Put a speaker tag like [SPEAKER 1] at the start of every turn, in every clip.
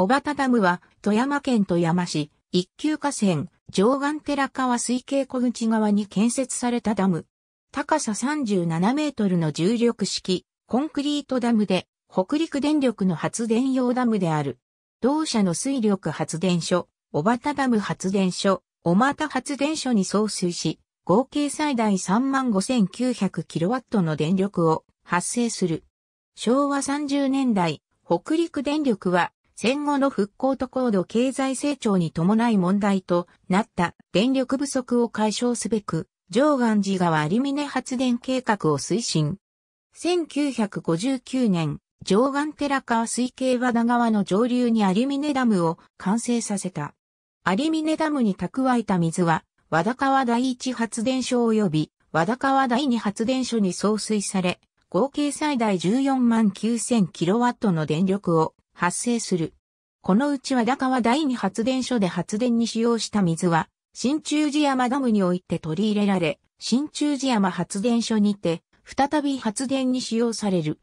[SPEAKER 1] 小畑ダムは、富山県富山市、一級河川、上岸寺川水系小口側に建設されたダム。高さ37メートルの重力式、コンクリートダムで、北陸電力の発電用ダムである。同社の水力発電所、小畑ダム発電所、小又発電所に送水し、合計最大35,900キロワットの電力を発生する。昭和30年代、北陸電力は戦後の復興と高度経済成長に伴い問題となった電力不足を解消すべく、上岸寺川アリミネ発電計画を推進。1959年、上岸寺川水系和田川の上流にアリミネダムを完成させた。アリミネダムに蓄えた水は、和田川第一発電所及び和田川第二発電所に送水され、合計最大14万9000キロワットの電力を発生する。このうち和高は第二発電所で発電に使用した水は、新中寺山ダムにおいて取り入れられ、新中寺山発電所にて、再び発電に使用される。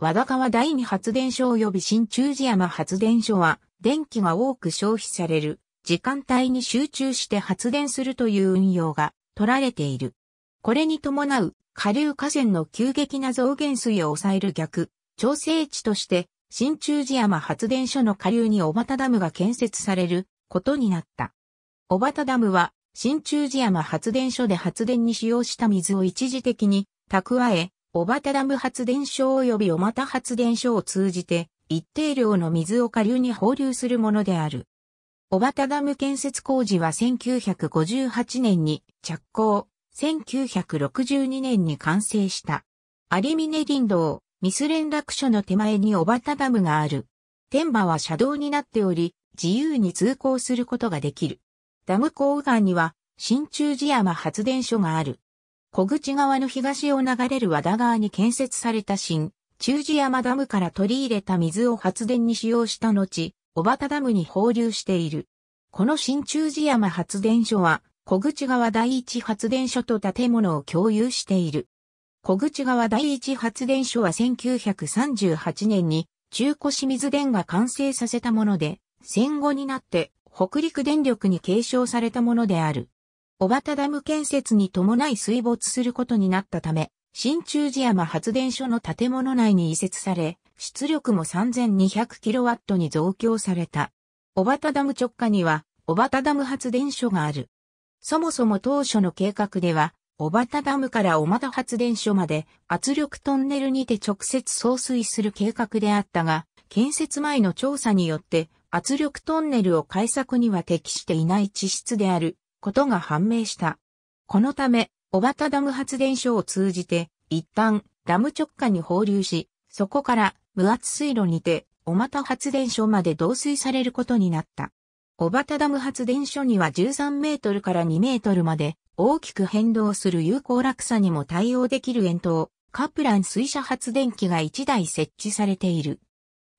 [SPEAKER 1] 和田川第二発電所及び新中寺山発電所は、電気が多く消費される、時間帯に集中して発電するという運用が取られている。これに伴う、下流河川の急激な増減水を抑える逆、調整値として、新中寺山発電所の下流に小畑ダムが建設されることになった。小畑ダムは、新中寺山発電所で発電に使用した水を一時的に蓄え、小畑ダム発電所及び小畑発電所を通じて、一定量の水を下流に放流するものである。小畑ダム建設工事は1958年に着工、1962年に完成した。アリミネ林道、ミス連絡所の手前に小畑ダムがある。天馬は車道になっており、自由に通行することができる。ダム港岸には、新中寺山発電所がある。小口側の東を流れる和田川に建設された新、中寺山ダムから取り入れた水を発電に使用した後、小畑ダムに放流している。この新中寺山発電所は、小口川第一発電所と建物を共有している。小口川第一発電所は1938年に中古清水電が完成させたもので、戦後になって北陸電力に継承されたものである。小畑ダム建設に伴い水没することになったため、新中寺山発電所の建物内に移設され、出力も 3200kW に増強された。小畑ダム直下には、小畑ダム発電所がある。そもそも当初の計画では、小畑ダムから小俣発電所まで圧力トンネルにて直接送水する計画であったが、建設前の調査によって圧力トンネルを開削には適していない地質であることが判明した。このため、小畑ダム発電所を通じて、一旦ダム直下に放流し、そこから無圧水路にて小俣発電所まで導水されることになった。小畑ダム発電所には13メートルから2メートルまで大きく変動する有効落差にも対応できる円筒、カプラン水車発電機が1台設置されている。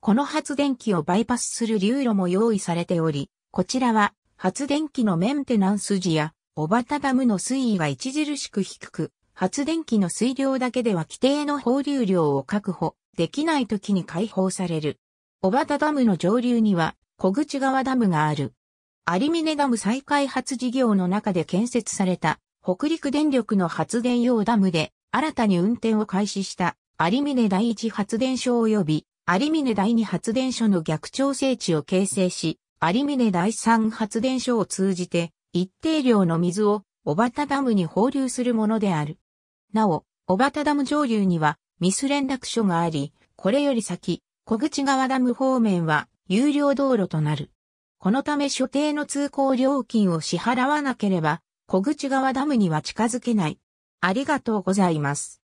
[SPEAKER 1] この発電機をバイパスする流路も用意されており、こちらは発電機のメンテナンス時や小畑ダムの水位が著しく低く、発電機の水量だけでは規定の放流量を確保できない時に解放される。小畑ダムの上流には小口川ダムがある。有峰ダム再開発事業の中で建設された北陸電力の発電用ダムで新たに運転を開始した有峰第一発電所及び有峰第二発電所の逆調整地を形成し、有峰第三発電所を通じて一定量の水を小畑ダムに放流するものである。なお、小畑ダム上流にはミス連絡所があり、これより先、小口川ダム方面は有料道路となる。このため所定の通行料金を支払わなければ、小口川ダムには近づけない。ありがとうございます。